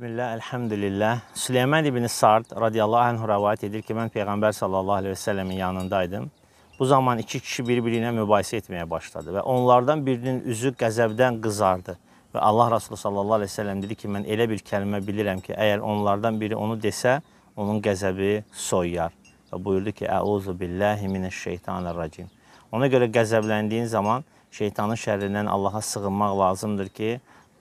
Bismillah, elhamdülillah. Süleyman ibn Sard radiyallahu anh rəvayət edir ki, mən Peyğəmbər sallallahu aleyhi ve sellemin yanındaydım. Bu zaman iki kişi bir-birinə mübahisə etməyə başladı və onlardan birinin üzü qəzəbdən qızardı. Və Allah Rasulü sallallahu aleyhi ve sellem dedi ki, mən elə bir kəlmə bilirəm ki, əgər onlardan biri onu desə, onun qəzəbi soyuyar. Və buyurdu ki, Əuzu billahi minəşşeytanirracim. Ona görə qəzəbləndiyin zaman şeytanın şərrindən Allaha sığınmaq lazımdır ki,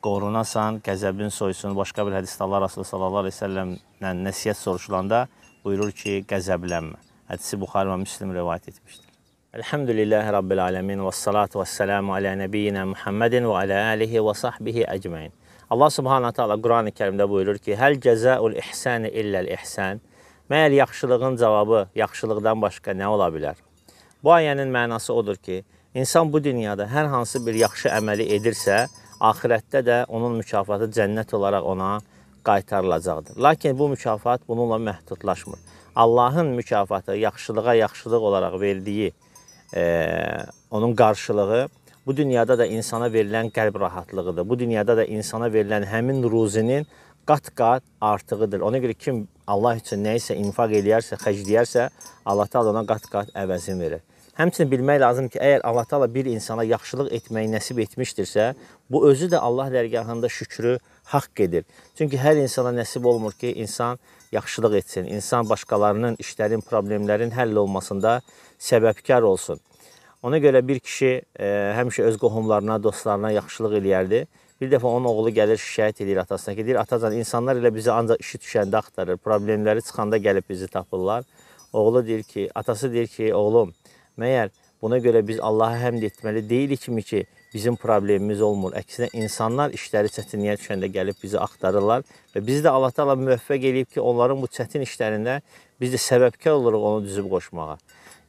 qorunasan, qəzəbin soysun. Başqa bir hədisdə Allah Rasulü sallallahu əleyhi və səlləmlə nəsihət soruşulanda buyurur ki, qəzəblənmə. Hədisi Buxari və Müslim rivayet etmişdir. Elhamdülillahi rabbil alamin və salatu və salamu ala nabiyyina Muhammedin və ala alihi və sahbihi ecmaîn. Allah subhanahu taala Qurani-Kərimdə buyurur ki, "Həl cəzaul ihsani illa'l ihsan?" Məyər yaxşılığın cavabı yaxşılıqdan başqa nə ola bilər? Bu ayənin mənası odur ki, insan bu dünyada hər hansı bir yaxşı əməli edirsə, axirətdə də onun mükafatı cənnət olaraq ona qaytarılacaqdır. Lakin bu mükafat bununla məhdudlaşmır. Allahın mükafatı yaxşılığa yaxşılıq olaraq verdiyi e, onun qarşılığı bu dünyada da insana verilən qəlb rahatlığıdır. Bu dünyada da insana verilən həmin ruzinin qat-qat artığıdır. Ona görə kim Allah üçün nə isə infaq eləyərsə, xərcləyərsə, Allah Taala ona qat-qat əvəzini verir. Həmçinin bilmək lazım ki, əgər Allah Taala bir insana yaxşılıq etməyi nəsib etmişdirsə, bu özü də Allah dərgahında şükrü haqq edir. Çünki hər insana nəsib olmur ki, insan yaxşılıq etsin, insan başqalarının işlərin, problemlərin həll olmasında səbəbkar olsun. Ona görə bir kişi e, həmişə öz qohumlarına, dostlarına yaxşılıq eləyərdi. Bir dəfə onun oğlu gəlir, şikayət eləyir atasına ki, deyir, atacan, insanlar elə bizi ancaq işi düşəndə axtarır, problemləri çıxanda gəlib bizi tapırlar. Oğlu deyir ki, atası deyir ki, oğlum, Məyər buna görə biz Allaha həmd etməli deyilikmi ki, bizim problemimiz olmur. Əksinə insanlar işləri çətinliyə düşəndə gəlib bizi axtarırlar və biz də Allah Taala müvəffəq eləyib ki, onların bu çətin işlərində biz də səbəbkar oluruq onu düzüb qoşmağa.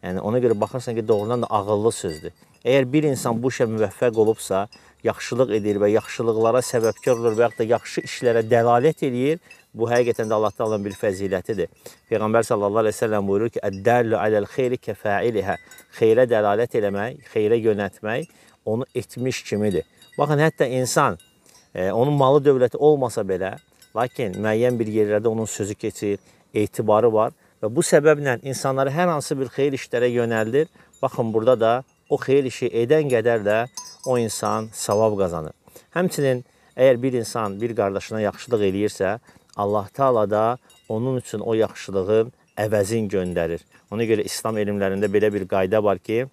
Yəni ona görə baxırsan ki, doğrudan da ağıllı sözdür. Əgər bir insan bu işə müvəffəq olubsa, yaxşılıq edir və yaxşılıqlara səbəbkar olur və yaxud da yaxşı işlərə dəlalət eləyir, bu həqiqətən də Allah Taala'nın bir fəzilətidir. Peyğəmbər sallallahu əleyhi və səlləm buyurur ki, "Əd-dəllu aləl xeyri kəfa'ilihə." Xeyrə dəlalət eləmək, xeyrə yönəltmək onu etmiş kimidir. Baxın, hətta insan e, onun malı dövləti olmasa belə, lakin müəyyən bir yerlərdə onun sözü keçir, etibarı var və bu səbəblə insanları hər hansı bir xeyir işlərə yönəldir. Baxın, burada da o xeyir işi edən qədər də o insan savab qazanır. Həmçinin əgər bir insan bir qardaşına yaxşılıq eləyirsə, Allah Taala da onun üçün o yaxşılığı əvəzin göndərir. Ona görə İslam elmlərində belə bir qayda var ki,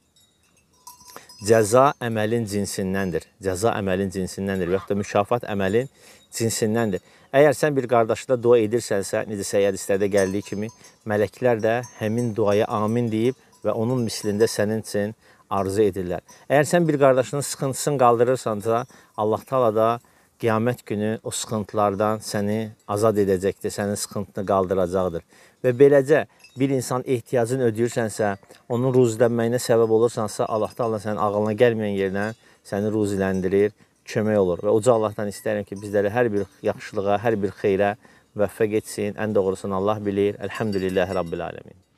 cəza əməlin cinsindəndir. Cəza əməlin cinsindəndir və yaxud da mükafat əməlin cinsindəndir. Əgər sən bir qardaşına dua edirsənsə, necə səyyədislərdə gəldiyi kimi, mələklər də həmin duaya amin deyib və onun mislində sənin üçün arzu edirlər. Əgər sən bir qardaşının sıxıntısını qaldırırsansa, Allah Taala da qiyamət günü o sıxıntılardan səni azad edəcəkdir, sənin sıxıntını qaldıracaqdır. Və beləcə bir insan ehtiyacını ödəyirsənsə, onun ruzilənməyinə səbəb olursansa, Allah Taala sənin ağlına gəlməyən yerinə səni ruziləndirir, kömək olur. Və uca Allahdan istəyirəm ki, bizləri hər bir yaxşılığa, hər bir xeyrə müvəffəq etsin. Ən doğrusunu Allah bilir. Elhamdülillahi rabbil alamin.